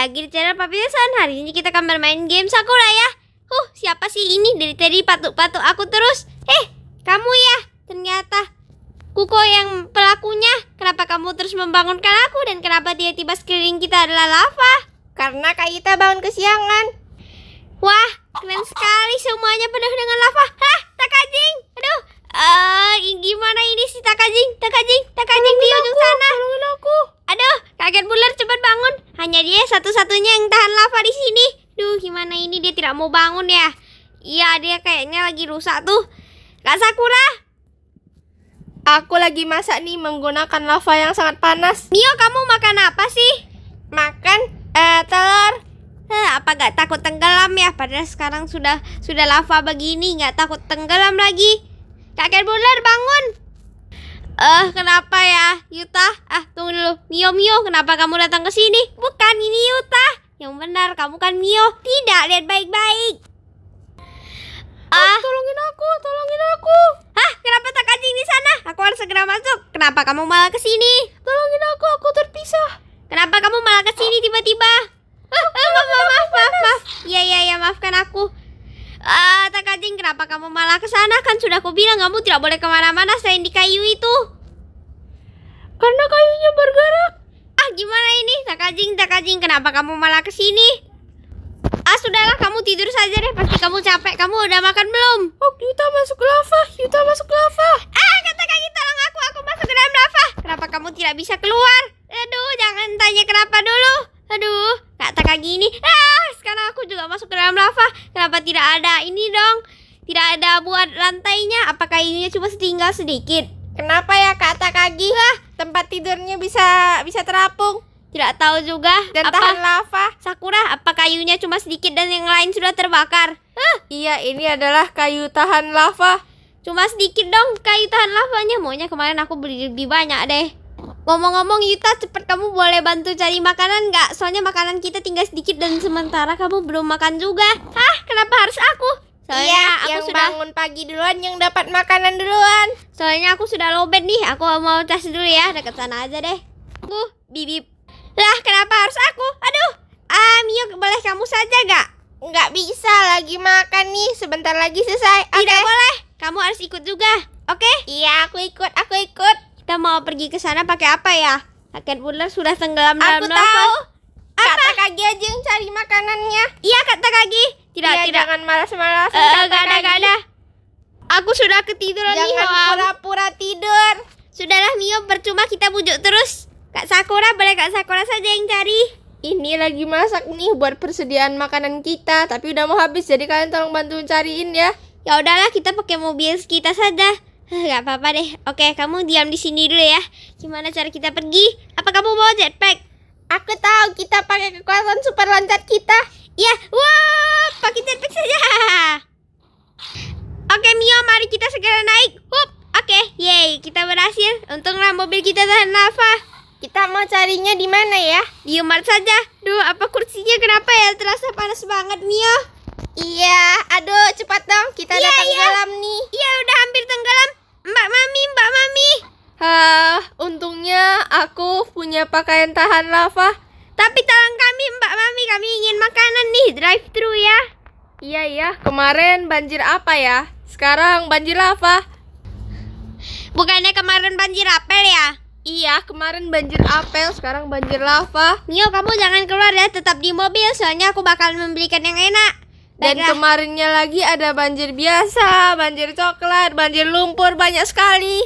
lagi di channel Papi Wilson Hari ini kita akan bermain game Sakura ya Huh, siapa sih ini dari tadi patuk-patuk aku terus Eh, kamu ya Ternyata Kuko yang pelakunya Kenapa kamu terus membangunkan aku Dan kenapa dia tiba sekeliling kita adalah lava Karena kita bangun kesiangan Wah, keren sekali semuanya penuh dengan lava bangun ya Iya dia kayaknya lagi rusak tuh Kak Sakura Aku lagi masak nih menggunakan lava yang sangat panas Mio kamu makan apa sih? Makan uh, telur uh, Apa gak takut tenggelam ya? Padahal sekarang sudah sudah lava begini Gak takut tenggelam lagi Kakek Bular bangun Eh, uh, kenapa ya, Yuta? Ah, tunggu dulu. Mio, Mio, kenapa kamu datang ke sini? Bukan ini Yuta. Yang benar, kamu kan Mio. Tidak, lihat baik-baik. Ah, tolongin aku, tolongin aku. Hah, kenapa tak kancing di sana? Aku harus segera masuk. Kenapa kamu malah ke sini? Tolongin aku, aku terpisah. Kenapa kamu malah ke sini tiba-tiba? Ah, maaf, maaf, maaf, maaf, maaf. Iya, iya, iya, maafkan aku. Ah, tak kancing kenapa kamu malah ke sana? Kan sudah aku bilang kamu tidak boleh kemana-mana selain di kayu itu. Takajing, Takajing, kenapa kamu malah kesini? Ah, sudahlah, kamu tidur saja deh. Pasti kamu capek. Kamu udah makan belum? Oh, Yuta masuk ke lava. Yuta masuk ke lava. Ah, kata kita gitu, tolong aku. Aku masuk ke dalam lava. Kenapa kamu tidak bisa keluar? Aduh, jangan tanya kenapa dulu. Aduh, kata kaki ini. Ah, sekarang aku juga masuk ke dalam lava. Kenapa tidak ada ini dong? Tidak ada buat lantainya. Apakah ini cuma setinggal sedikit? Kenapa ya kata kaki? Lah, tempat tidurnya bisa bisa terapung. Tidak tahu juga. Dan apa, tahan lava. Sakura, apa kayunya cuma sedikit dan yang lain sudah terbakar? Hah? Iya, ini adalah kayu tahan lava. Cuma sedikit dong kayu tahan lavanya. Maunya kemarin aku beli lebih banyak deh. Ngomong-ngomong Yuta cepet kamu boleh bantu cari makanan nggak? Soalnya makanan kita tinggal sedikit dan sementara kamu belum makan juga Hah? Kenapa harus aku? Soalnya iya, aku yang sudah bangun pagi duluan yang dapat makanan duluan Soalnya aku sudah lobet nih, aku mau cas dulu ya, dekat sana aja deh Bu, bibi lah kenapa harus aku? Aduh, ah Mio boleh kamu saja gak? Nggak bisa lagi makan nih, sebentar lagi selesai okay. Tidak boleh, kamu harus ikut juga, oke? Okay? Iya aku ikut, aku ikut Kita mau pergi ke sana pakai apa ya? Rakyat Buller sudah tenggelam dalam aku tahu. Apa? Kata Kagi aja yang cari makanannya Iya kata Kagi Tidak, ya, tidak Jangan malas malas uh, eh, Gak ada, gak ada Aku sudah ketiduran jangan nih Jangan pura-pura tidur Sudahlah Mio, percuma kita bujuk terus Kak Sakura, boleh Kak Sakura saja yang cari. Ini lagi masak nih buat persediaan makanan kita, tapi udah mau habis jadi kalian tolong bantu cariin ya. Ya udahlah, kita pakai mobil kita saja. Gak apa-apa deh. Oke, kamu diam di sini dulu ya. Gimana cara kita pergi? Apa kamu bawa jetpack? Aku tahu kita pakai kekuatan super loncat kita. Iya, wow, pakai jetpack saja. Oke Mio, mari kita segera naik. Hup, oke, yay, kita berhasil. Untunglah mobil kita tahan nafas. Kita mau carinya di mana ya? Di Umar saja. Duh, apa kursinya kenapa ya? Terasa panas banget, Mio. Iya, aduh cepat dong. Kita iya, udah iya. tenggelam nih. Iya, udah hampir tenggelam. Mbak Mami, Mbak Mami. Hah, untungnya aku punya pakaian tahan lava. Tapi tolong kami, Mbak Mami, kami ingin makanan nih, drive-thru ya. Iya, iya. Kemarin banjir apa ya? Sekarang banjir lava. Bukannya kemarin banjir apel ya? Iya, kemarin banjir apel, sekarang banjir lava. Mio, kamu jangan keluar ya, tetap di mobil. Soalnya aku bakal membelikan yang enak. Dan kemarinnya lagi ada banjir biasa, banjir coklat, banjir lumpur, banyak sekali.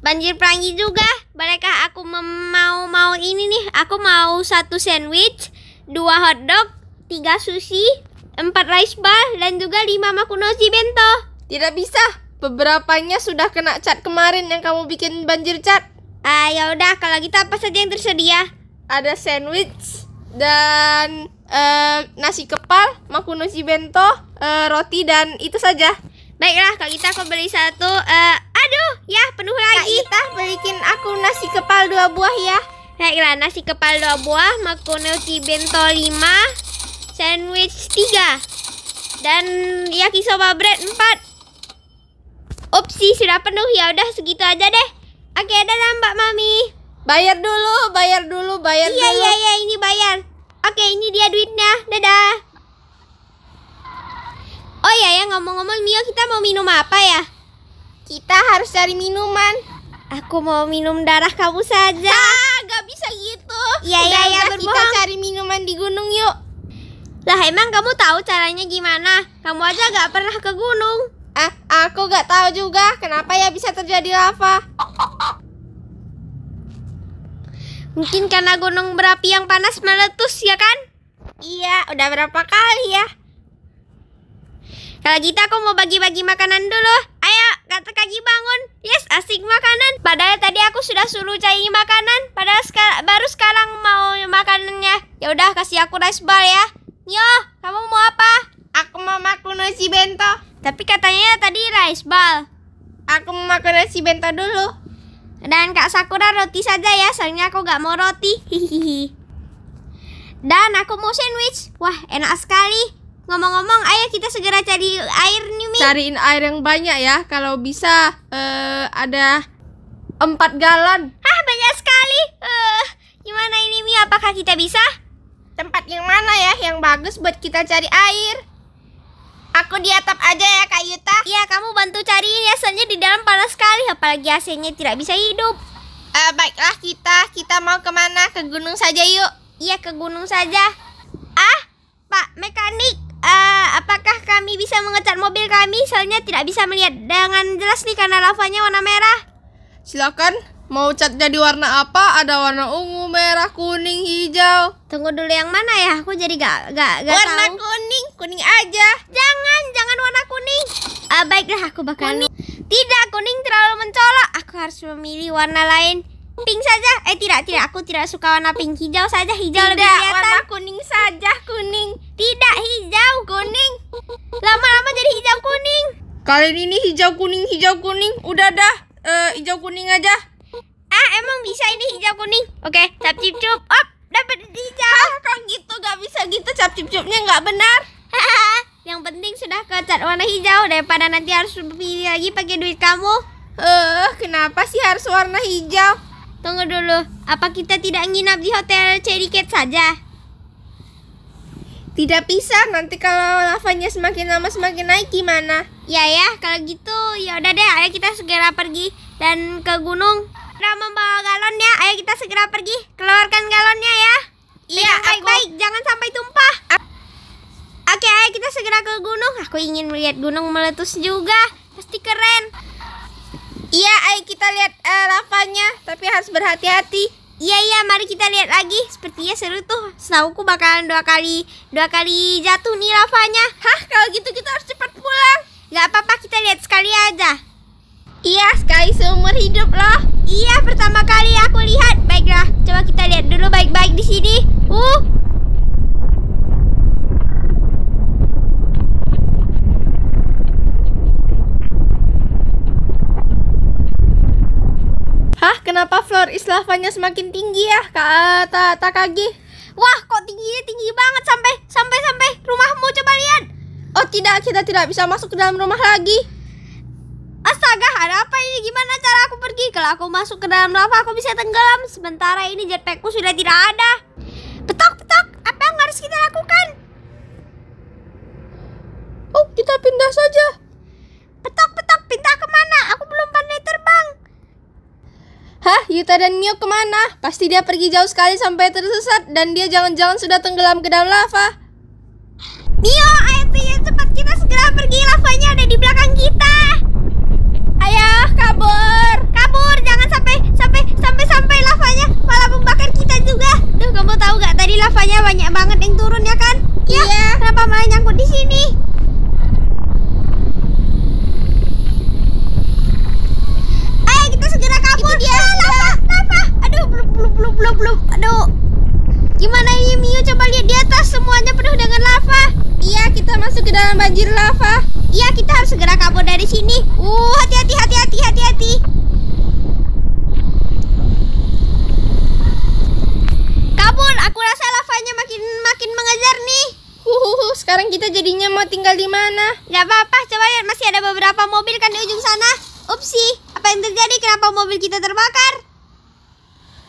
Banjir pelangi juga. Mereka aku mau mau ini nih. Aku mau satu sandwich, dua hotdog, tiga sushi, empat rice bar, dan juga lima makunoshi bento. Tidak bisa. Beberapanya sudah kena cat kemarin yang kamu bikin banjir cat. Ah, ya udah kalau kita gitu apa saja yang tersedia? Ada sandwich dan uh, nasi kepal, makunoshi bento, uh, roti dan itu saja. Baiklah, kalau kita gitu aku beli satu uh, aduh, ya penuh lagi. Kak kita belikin aku nasi kepal dua buah ya. Baiklah, nasi kepal dua buah, makunoshi bento lima, sandwich tiga, dan yakisoba bread empat. Opsi sudah penuh ya udah segitu aja deh. Oke, okay, dadah Mbak Mami. Bayar dulu, bayar dulu, bayar iya, dulu. Iya, iya, iya, ini bayar. Oke, ini dia duitnya. Dadah. Oh iya ya, ngomong-ngomong Mio, kita mau minum apa ya? Kita harus cari minuman. Aku mau minum darah kamu saja. Ah, gak bisa gitu. Iya, iya, iya, kita cari minuman di gunung yuk. Lah emang kamu tahu caranya gimana? Kamu aja gak pernah ke gunung. Eh, aku gak tahu juga kenapa ya bisa terjadi lava. Mungkin karena gunung berapi yang panas meletus ya kan? Iya, udah berapa kali ya? Kalau gitu aku mau bagi-bagi makanan dulu. Ayo, kata kaki bangun. Yes, asik makanan. Padahal tadi aku sudah suruh cari makanan. Padahal seka baru sekarang mau makanannya. Ya udah kasih aku rice ball ya. Nyo, kamu mau apa? Aku mau makan nasi bento. Tapi katanya tadi rice ball. Aku mau makan nasi bento dulu. Dan Kak Sakura roti saja ya, soalnya aku gak mau roti. Hihihi. Dan aku mau sandwich. Wah, enak sekali. Ngomong-ngomong, ayo kita segera cari air nih, Mi. Cariin air yang banyak ya. Kalau bisa uh, ada empat galon. Hah, banyak sekali. Uh, gimana ini, Mi? Apakah kita bisa? Tempat yang mana ya yang bagus buat kita cari air? Aku di atap aja ya Kak Yuta Iya kamu bantu cariin ya Soalnya di dalam panas sekali Apalagi AC-nya tidak bisa hidup uh, Baiklah kita Kita mau kemana? Ke gunung saja yuk Iya ke gunung saja Ah Pak mekanik uh, Apakah kami bisa mengecat mobil kami? Soalnya tidak bisa melihat dengan jelas nih Karena lavanya warna merah Silakan Mau cat jadi warna apa? Ada warna ungu, merah, kuning, hijau. Tunggu dulu yang mana ya? Aku jadi gak gak gak warna tahu. Warna kuning, kuning aja. Jangan, jangan warna kuning. Uh, baiklah, aku bakal. Kuning. Tidak, kuning terlalu mencolok. Aku harus memilih warna lain. Pink saja. Eh tidak, tidak. Aku tidak suka warna pink. Hijau saja, hijau tidak, lebih kelihatan. warna kuning saja, kuning. Tidak, hijau, kuning. Lama-lama jadi hijau kuning. kalian ini hijau kuning, hijau kuning. Udah dah, uh, hijau kuning aja emang bisa ini hijau kuning. Oke, okay, cap cip cup. Op, dapat hijau. Kok gitu gak bisa gitu cap cip cupnya nggak benar. Yang penting sudah kecat warna hijau daripada nanti harus pilih lagi pakai duit kamu. Eh, uh, kenapa sih harus warna hijau? Tunggu dulu, apa kita tidak nginap di hotel Cherry Cat saja? Tidak bisa, nanti kalau lavanya semakin lama semakin naik gimana? Ya ya, kalau gitu ya udah deh, ayo kita segera pergi dan ke gunung sudah membawa galonnya. Ayo kita segera pergi. Keluarkan galonnya ya. Iya, baik-baik. Aku... Jangan sampai tumpah. Oke, ayo kita segera ke gunung. Aku ingin melihat gunung meletus juga. Pasti keren. Iya, ayo kita lihat uh, eh, lavanya. Tapi harus berhati-hati. Iya iya mari kita lihat lagi Sepertinya seru tuh aku bakalan dua kali Dua kali jatuh nih lavanya Hah kalau gitu kita harus cepat pulang Gak apa-apa kita lihat sekali aja Iya sekali seumur hidup loh Iya, pertama kali aku lihat. Baiklah, coba kita lihat dulu baik-baik di sini. Uh. Hah, kenapa floor is semakin tinggi ya, Kata eh, ta, Takagi? Wah, kok tingginya tinggi banget sampai sampai sampai rumahmu coba lihat. Oh, tidak, kita tidak bisa masuk ke dalam rumah lagi. Astaga, ada apa ini? Gimana cara aku pergi? Kalau aku masuk ke dalam lava, aku bisa tenggelam. Sementara ini jetpackku sudah tidak ada. Petok, petok. Apa yang harus kita lakukan? Oh, kita pindah saja. Petok, petok. Pindah kemana? Aku belum pandai terbang. Hah, Yuta dan Mio kemana? Pasti dia pergi jauh sekali sampai tersesat dan dia jangan-jangan sudah tenggelam ke dalam lava. Mio, ayo cepat kita segera pergi. Lavanya ada di belakang kita. Ayo, kabur. Kabur, jangan sampai sampai sampai sampai lavanya malah membakar kita juga. Duh, kamu tahu nggak tadi lavanya banyak banget yang turun ya kan? Ya, iya. Kenapa malah nyangkut di sini? Ayo kita segera kabur. Itu dia. Ya. Ah, lava, ya. lava. Aduh, belum belum belum belum belum. Aduh. Gimana ini Miu? Coba lihat di atas semuanya penuh dengan lava. Iya, kita dalam banjir lava. Iya, kita harus segera kabur dari sini. Uh, hati-hati, hati-hati, hati-hati. Kabur, aku rasa lavanya makin makin mengejar nih. Huhuhu, sekarang kita jadinya mau tinggal di mana? Gak apa-apa, coba lihat masih ada beberapa mobil kan di ujung sana. Upsi, apa yang terjadi? Kenapa mobil kita terbakar?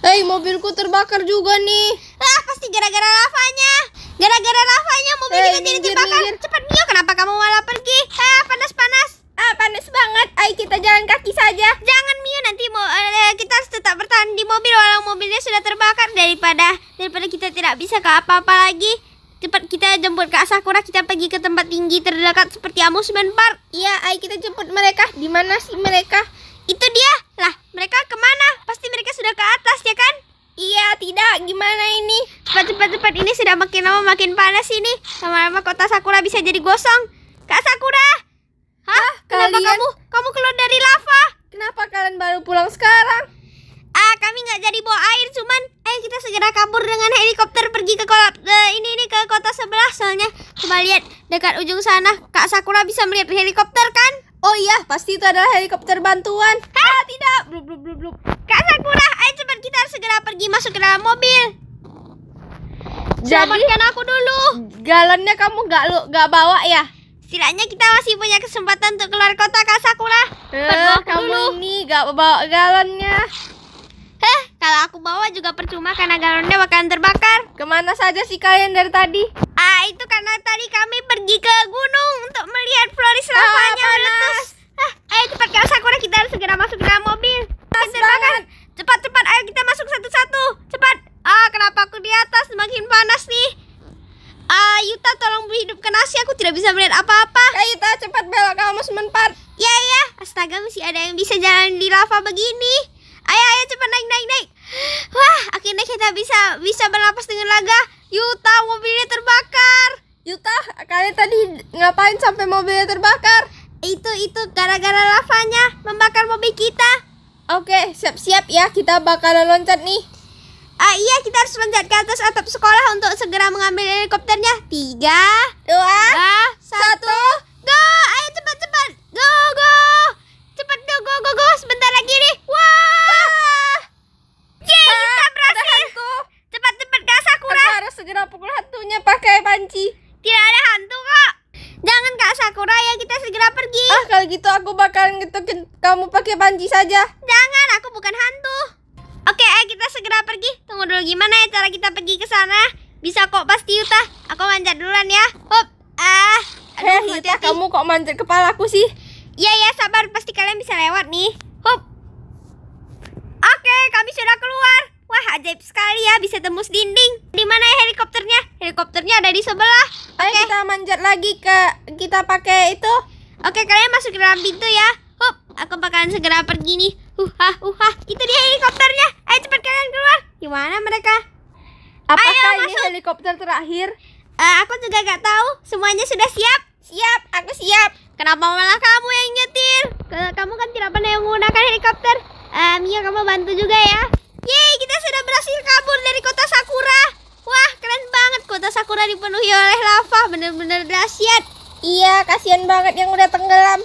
Hei, mobilku terbakar juga nih. Ah, pasti gara-gara lavanya. Gara-gara lavanya mobil hey, juga jadi terbakar. Cepat Mio, kenapa kamu malah pergi? Ah, panas-panas. Ah, panas banget. Ayo kita jalan kaki saja. Jangan Mio, nanti mau uh, eh, kita harus tetap bertahan di mobil walau mobilnya sudah terbakar daripada daripada kita tidak bisa ke apa-apa lagi. Cepat kita jemput Kak Sakura, kita pergi ke tempat tinggi terdekat seperti Amusement Park. Iya, ayo kita jemput mereka. Di mana sih mereka? Itu dia. Lah, mereka kemana? Iya, tidak. Gimana ini? Cepat, cepat, cepat. Ini sudah makin lama makin panas ini. Lama-lama kota Sakura bisa jadi gosong. Kak Sakura! Hah? kenapa kalian? kamu? Kamu keluar dari lava. Kenapa kalian baru pulang sekarang? Ah, kami nggak jadi bawa air, cuman ayo kita segera kabur dengan helikopter pergi ke kolap uh, ini ini ke kota sebelah soalnya. Coba lihat dekat ujung sana, Kak Sakura bisa melihat helikopter kan? Oh iya, pasti itu adalah helikopter bantuan. Hah? Ah, tidak. Blub blub blub blub. Kak Sakura, ayo cepat kita harus segera pergi masuk ke dalam mobil. Selamatkan aku dulu. Galonnya kamu gak lu gak bawa ya? Setidaknya kita masih punya kesempatan untuk keluar kota Kak Sakura. Eh, kamu dulu. ini gak bawa galonnya. Heh, kalau aku bawa juga percuma karena galonnya akan terbakar. Kemana saja sih kalian dari tadi? karena tadi kami pergi ke gunung untuk melihat Floris ah, lavanya oh, meletus. Ah, ayo cepat Kak Sakura kita harus segera masuk ke dalam mobil. Cepat cepat cepat ayo kita masuk satu-satu. Cepat. Ah, kenapa aku di atas semakin panas nih? Ah, Yuta tolong hidupkan nasi aku tidak bisa melihat apa-apa. Ya Yuta cepat belok kamu sempat. Ya ya, astaga masih ada yang bisa jalan di lava begini. Ayo ayo cepat naik naik naik. Wah, akhirnya kita bisa bisa berlapis dengan laga. Yuta mobilnya terbakar. Yuta, kalian tadi ngapain sampai mobilnya terbakar? Itu itu gara-gara lavanya membakar mobil kita. Oke, siap-siap ya kita bakalan loncat nih. Ah iya, kita harus loncat ke atas atap sekolah untuk segera mengambil helikopternya. Tiga, dua, dua satu, satu, go! Ayo cepat-cepat, go go! Cepat go go go go! Sebentar lagi nih. Wah! Wah. Yeay, kita ah, berhasil! Cepat-cepat gak sakura! Aku harus segera pukul hantunya pakai panci. Tidak ada hantu kok. Jangan Kak Sakura ya kita segera pergi. Ah kalau gitu aku bakalan ngetukin kamu pakai panci saja. Jangan, aku bukan hantu. Oke, ayo kita segera pergi. Tunggu dulu gimana ya cara kita pergi ke sana? Bisa kok pasti Yuta. Aku manjat duluan ya. Hop. Ah. Aduh, hey, Yuta, kamu kok manjat kepalaku sih? Iya ya, sabar pasti kalian bisa lewat nih. Hop. Oke, kami sudah keluar. Wah, ajaib sekali ya bisa tembus dinding. Di mana ya helikopternya? Helikopternya ada di sebelah. Oke, okay. kita manjat lagi ke kita pakai itu. Oke, okay, kalian masuk ke dalam pintu ya. Hup, aku bakalan segera pergi nih. Huha, huha. Itu dia helikopternya. Ayo cepat kalian keluar. Gimana mereka? Apakah Ayo, ini masuk. helikopter terakhir? Uh, aku juga gak tahu. Semuanya sudah siap? Siap, aku siap. Kenapa malah kamu yang nyetir? Kamu kan tidak pernah menggunakan helikopter. Uh, Mia, kamu bantu juga ya. Yeay, kita sudah berhasil kabur dari kota Sakura. Wah, keren banget kota Sakura dipenuhi oleh lava. Bener-bener dahsyat. Iya, kasihan banget yang udah tenggelam.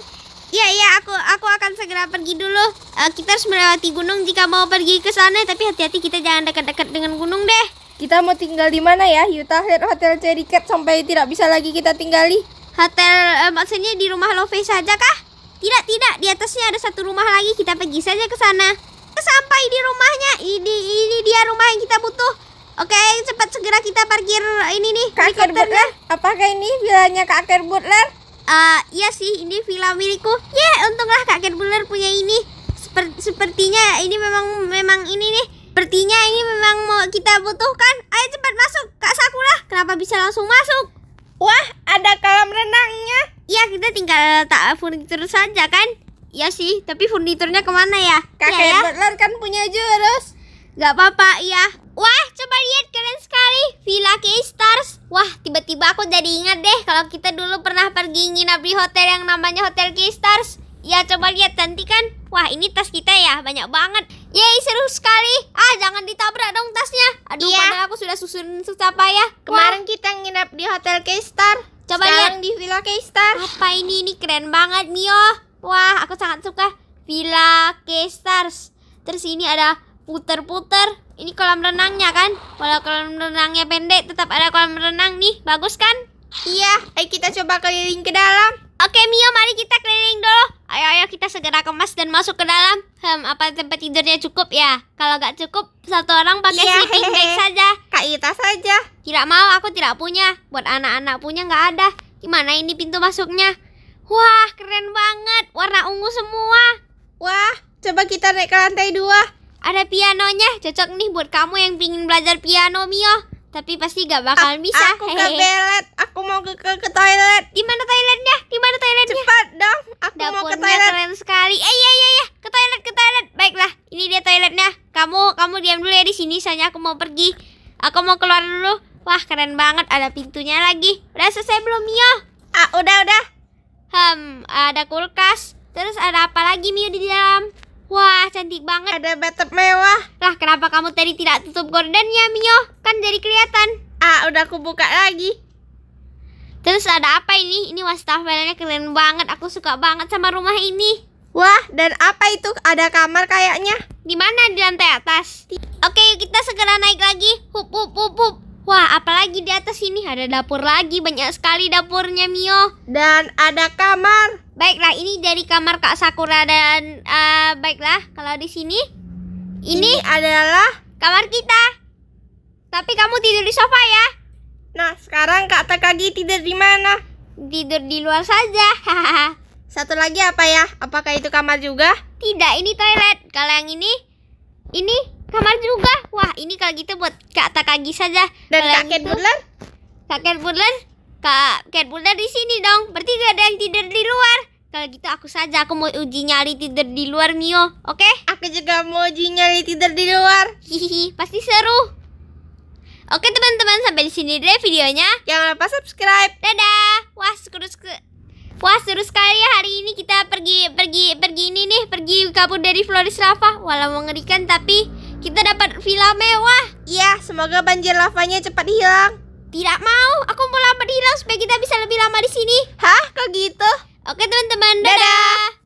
Iya, iya, aku aku akan segera pergi dulu. Uh, kita harus melewati gunung jika mau pergi ke sana, tapi hati-hati kita jangan dekat-dekat dengan gunung deh. Kita mau tinggal di mana ya? Yuta Head hotel Cherry Cat sampai tidak bisa lagi kita tinggali. Hotel uh, maksudnya di rumah Love saja kah? Tidak, tidak. Di atasnya ada satu rumah lagi. Kita pergi saja ke sana sampai di rumahnya. Ini ini dia rumah yang kita butuh. Oke, cepat segera kita parkir ini nih. Kakek Butler, eh, apakah ini villanya Kakek Butler? Uh, eh, iya sih, ini villa milikku. Ya, yeah, untunglah Kakek Butler punya ini. Seper, sepertinya ini memang memang ini nih. Sepertinya ini memang mau kita butuhkan. Ayo cepat masuk, Kak Sakura. Kenapa bisa langsung masuk? Wah, ada kolam renangnya. Iya, kita tinggal tak furniture saja kan. Iya sih, tapi furniturnya kemana ya? Kakek iya ya, ya? kan punya jurus. Gak apa-apa, iya. Wah, coba lihat keren sekali Villa K-Stars. Wah, tiba-tiba aku jadi ingat deh kalau kita dulu pernah pergi nginap di hotel yang namanya Hotel K-Stars. Ya, coba lihat nanti kan. Wah, ini tas kita ya, banyak banget. Yeay, seru sekali. Ah, jangan ditabrak dong tasnya. Aduh, iya. padahal aku sudah susun susah ya Kemarin Wah. kita nginap di Hotel K-Star. Coba Sekarang lihat di Villa K-Star. Apa ini? Ini keren banget, Mio. Wah, aku sangat suka Villa Kestars Terus ini ada puter-puter. Ini kolam renangnya kan? Walau kolam renangnya pendek, tetap ada kolam renang nih. Bagus kan? Iya, ayo kita coba keliling ke dalam. Oke Mio, mari kita keliling dulu. Ayo, ayo kita segera kemas dan masuk ke dalam. Hmm, apa tempat tidurnya cukup ya? Kalau nggak cukup, satu orang pakai iya, sleeping bag saja. Kak Ita saja. Tidak mau, aku tidak punya. Buat anak-anak punya nggak ada. Gimana ini pintu masuknya? Wah, keren banget. Warna ungu semua. Wah, coba kita naik ke lantai dua. Ada pianonya, cocok nih buat kamu yang pingin belajar piano, Mio. Tapi pasti gak bakal A ah, bisa. Aku ke toilet. aku mau ke, ke, ke toilet. Di mana toiletnya? Di mana toiletnya? Cepat dong, aku Dapurnya mau ke toilet. keren sekali. Eh, iya, iya, iya. Ke toilet, ke toilet. Baiklah, ini dia toiletnya. Kamu kamu diam dulu ya di sini, soalnya aku mau pergi. Aku mau keluar dulu. Wah, keren banget. Ada pintunya lagi. Udah selesai belum, Mio? Ah, udah, udah. Hmm, ada kulkas. Terus ada apa lagi Mio di dalam? Wah, cantik banget. Ada bathtub mewah. Lah, kenapa kamu tadi tidak tutup gordennya, Mio? Kan jadi kelihatan. Ah, udah aku buka lagi. Terus ada apa ini? Ini wastafelnya keren banget. Aku suka banget sama rumah ini. Wah, dan apa itu? Ada kamar kayaknya. Di mana? Di lantai atas. Oke, yuk kita segera naik lagi. Hup, hup, hup, hup. Wah, apalagi di atas sini ada dapur lagi, banyak sekali dapurnya Mio. Dan ada kamar. Baiklah, ini dari kamar Kak Sakura dan uh, baiklah kalau di sini ini, ini adalah kamar kita. Tapi kamu tidur di sofa ya. Nah, sekarang Kak Takagi tidur di mana? Tidur di luar saja. Satu lagi apa ya? Apakah itu kamar juga? Tidak, ini toilet. Kalau yang ini, ini kamar juga wah ini kalau gitu buat kak takagi saja dan kalau kak Cat Butler kak Cat Butler kak Cat Butler di sini dong berarti gak ada yang tidur di luar kalau gitu aku saja aku mau uji nyali tidur di luar Mio oke okay? aku juga mau uji nyali tidur di luar hihihi pasti seru Oke teman-teman sampai di sini deh videonya. Jangan lupa subscribe. Dadah. Wah seru Wah seru sekali ya hari ini kita pergi pergi pergi ini nih pergi kabur dari Floris Rafa. Walau mengerikan tapi kita dapat villa mewah. Iya, semoga banjir lavanya cepat hilang. Tidak mau, aku mau lama hilang supaya kita bisa lebih lama di sini. Hah, kok gitu? Oke teman-teman, dadah. dadah.